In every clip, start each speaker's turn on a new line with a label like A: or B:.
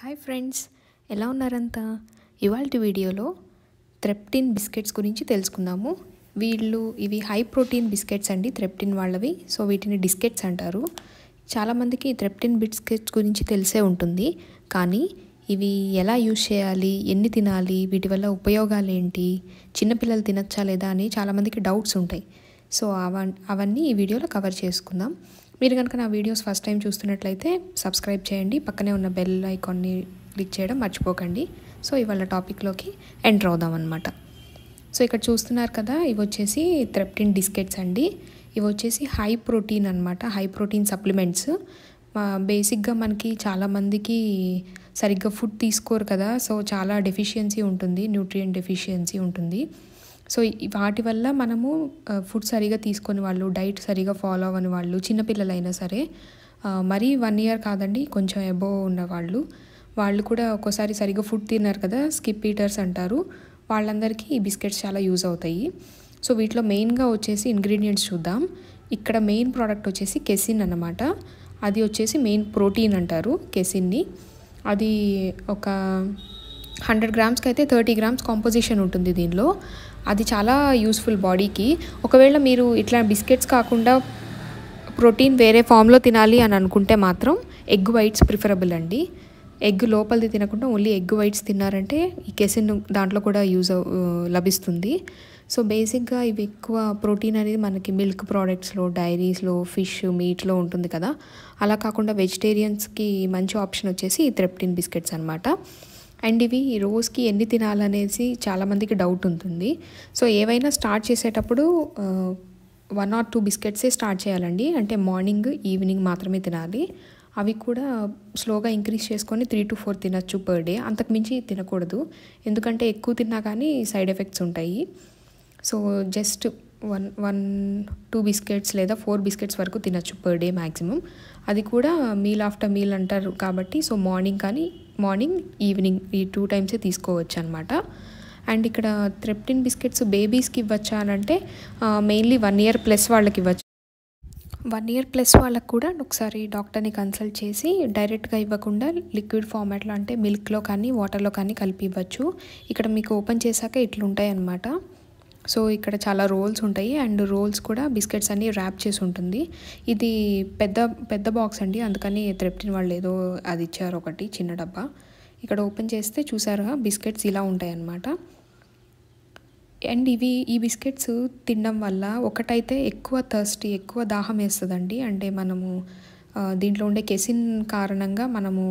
A: hi friends ఎలా ఉన్నారంతా ఇవాళ వీడియోలో థ్రెప్టిన్ బిస్కెట్స్ గురించి తెలుసుకుందాము వీళ్ళు ఇవి హై ప్రోటీన్ బిస్కెట్స్ అండి థ్రెప్టిన్ వాళ్ళవి సో వీటిని బిస్కెట్స్ అంటారు చాలామందికి థ్రెప్టిన్ బిస్కెట్స్ గురించి తెలిసే ఉంటుంది కానీ ఇవి ఎలా యూజ్ చేయాలి ఎన్ని తినాలి వీటి వల్ల ఉపయోగాలు ఏంటి చిన్నపిల్లలు తినచ్చా లేదా అని చాలామందికి డౌట్స్ ఉంటాయి సో అవ అవన్నీ ఈ వీడియోలో కవర్ చేసుకుందాం మీరు కనుక నా వీడియోస్ ఫస్ట్ టైం చూస్తున్నట్లయితే సబ్స్క్రైబ్ చేయండి పక్కనే ఉన్న బెల్ ఐకాన్ని క్లిక్ చేయడం మర్చిపోకండి సో ఇవాళ టాపిక్లోకి ఎంటర్ అవుదాం అనమాట సో ఇక్కడ చూస్తున్నారు కదా ఇవి వచ్చేసి థ్రెప్టిన్ బిస్కెట్స్ అండి ఇవి వచ్చేసి హై ప్రోటీన్ అనమాట హై ప్రోటీన్ సప్లిమెంట్స్ బేసిక్గా మనకి చాలామందికి సరిగ్గా ఫుడ్ తీసుకోరు కదా సో చాలా డెఫిషియన్సీ ఉంటుంది న్యూట్రియం డెఫిషియన్సీ ఉంటుంది సో వాటి వల్ల మనము ఫుడ్ సరిగా తీసుకొని వాళ్ళు డైట్ సరిగా ఫాలో అవ్వని వాళ్ళు చిన్నపిల్లలైనా సరే మరీ వన్ ఇయర్ కాదండి కొంచెం ఎబోవ్ ఉన్నవాళ్ళు వాళ్ళు కూడా ఒక్కోసారి సరిగా ఫుడ్ తిన్నారు కదా స్కిప్ ఈటర్స్ అంటారు వాళ్ళందరికీ ఈ బిస్కెట్స్ చాలా యూజ్ అవుతాయి సో వీటిలో మెయిన్గా వచ్చేసి ఇంగ్రీడియంట్స్ చూద్దాం ఇక్కడ మెయిన్ ప్రోడక్ట్ వచ్చేసి కెసిన్ అనమాట అది వచ్చేసి మెయిన్ ప్రోటీన్ అంటారు కెసిన్ని అది ఒక హండ్రెడ్ గ్రామ్స్కి అయితే థర్టీ గ్రామ్స్ కాంపోజిషన్ ఉంటుంది దీనిలో అది చాలా యూస్ఫుల్ బాడీకి ఒకవేళ మీరు ఇట్లా బిస్కెట్స్ కాకుండా ప్రోటీన్ వేరే ఫామ్లో తినాలి అని అనుకుంటే మాత్రం ఎగ్ వైట్స్ ప్రిఫరబుల్ అండి ఎగ్ లోపలిది తినకుండా ఓన్లీ ఎగ్ వైట్స్ తిన్నారంటే ఈ కెసిన్ దాంట్లో కూడా యూజ్ లభిస్తుంది సో బేసిక్గా ఇవి ఎక్కువ ప్రోటీన్ అనేది మనకి మిల్క్ ప్రోడక్ట్స్లో డైరీస్లో ఫిష్ మీట్లో ఉంటుంది కదా అలా కాకుండా వెజిటేరియన్స్కి మంచి ఆప్షన్ వచ్చేసి ఈ త్రెప్టిన్ బిస్కెట్స్ అనమాట అండ్ ఇవి రోజుకి ఎన్ని తినాలనేసి చాలామందికి డౌట్ ఉంటుంది సో ఏవైనా స్టార్ట్ చేసేటప్పుడు వన్ ఆర్ టూ బిస్కెట్సే స్టార్ట్ చేయాలండి అంటే మార్నింగ్ ఈవినింగ్ మాత్రమే తినాలి అవి కూడా స్లోగా ఇంక్రీజ్ చేసుకొని త్రీ టు ఫోర్ తినచ్చు పర్ డే అంతకుమించి తినకూడదు ఎందుకంటే ఎక్కువ తిన్నా కానీ సైడ్ ఎఫెక్ట్స్ ఉంటాయి so just one one two biscuits లేదా ఫోర్ బిస్కెట్స్ వరకు తినచ్చు పర్ డే మ్యాక్సిమం అది కూడా మీల్ ఆఫ్టర్ మీల్ అంటారు కాబట్టి సో మార్నింగ్ కానీ మార్నింగ్ ఈవినింగ్ ఈ టూ టైమ్సే తీసుకోవచ్చు అనమాట అండ్ ఇక్కడ త్రిప్టిన్ బిస్కెట్స్ బేబీస్కి ఇవ్వచ్చా అని అంటే మెయిన్లీ వన్ ఇయర్ ప్లస్ వాళ్ళకి ఇవ్వచ్చు వన్ ఇయర్ ప్లస్ వాళ్ళకు కూడా ఒకసారి డాక్టర్ని కన్సల్ట్ చేసి డైరెక్ట్గా ఇవ్వకుండా లిక్విడ్ ఫార్మాట్లో అంటే మిల్క్లో కానీ వాటర్లో కానీ కలిపి ఇవ్వచ్చు ఇక్కడ మీకు ఓపెన్ చేశాక ఇట్లుంటాయి అనమాట సో ఇక్కడ చాలా రోల్స్ ఉంటాయి అండ్ రోల్స్ కూడా బిస్కెట్స్ అన్నీ ర్యాప్ చేసి ఉంటుంది ఇది పెద్ద పెద్ద బాక్స్ అండి అందుకని త్రెప్టిన్ వాళ్ళు ఏదో అది ఇచ్చారు ఒకటి చిన్న డబ్బా ఇక్కడ ఓపెన్ చేస్తే చూసారుగా బిస్కెట్స్ ఇలా ఉంటాయన్నమాట అండ్ ఇవి ఈ బిస్కెట్స్ తినడం వల్ల ఒకటైతే ఎక్కువ థర్స్టీ ఎక్కువ దాహం వేస్తుందండి అంటే మనము దీంట్లో ఉండే కెసిన్ కారణంగా మనము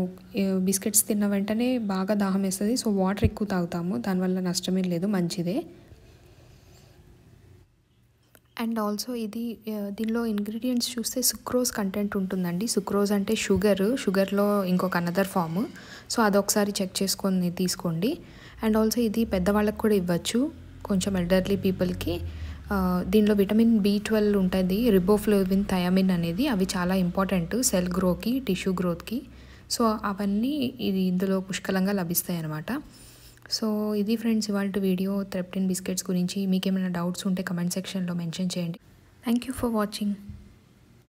A: బిస్కెట్స్ తిన్న వెంటనే బాగా దాహం వేస్తుంది సో వాటర్ ఎక్కువ తాగుతాము దానివల్ల నష్టమేం లేదు మంచిదే అండ్ ఆల్సో ఇది దీనిలో ఇంగ్రీడియంట్స్ చూస్తే సుక్రోజ్ కంటెంట్ ఉంటుందండి సుక్రోజ్ అంటే షుగర్ షుగర్లో ఇంకొక అనదర్ ఫామ్ సో అదొకసారి చెక్ చేసుకొని తీసుకోండి అండ్ ఆల్సో ఇది పెద్దవాళ్ళకి కూడా ఇవ్వచ్చు కొంచెం ఎల్డర్లీ పీపుల్కి దీనిలో విటమిన్ బి ట్వెల్వ్ ఉంటుంది రిబోఫ్లోవిన్ థయామిన్ అనేది అవి చాలా ఇంపార్టెంట్ సెల్ గ్రోకి టిష్యూ గ్రోత్కి సో అవన్నీ ఇది ఇందులో పుష్కలంగా లభిస్తాయి అన్నమాట సో ఇది ఫ్రెండ్స్ ఇవాళ వీడియో థ్రెప్టిన్ బిస్కెట్స్ గురించి మీకేమైనా డౌట్స్ ఉంటే కమెంట్ సెక్షన్లో మెన్షన్ చేయండి థ్యాంక్ యూ ఫర్ వాచింగ్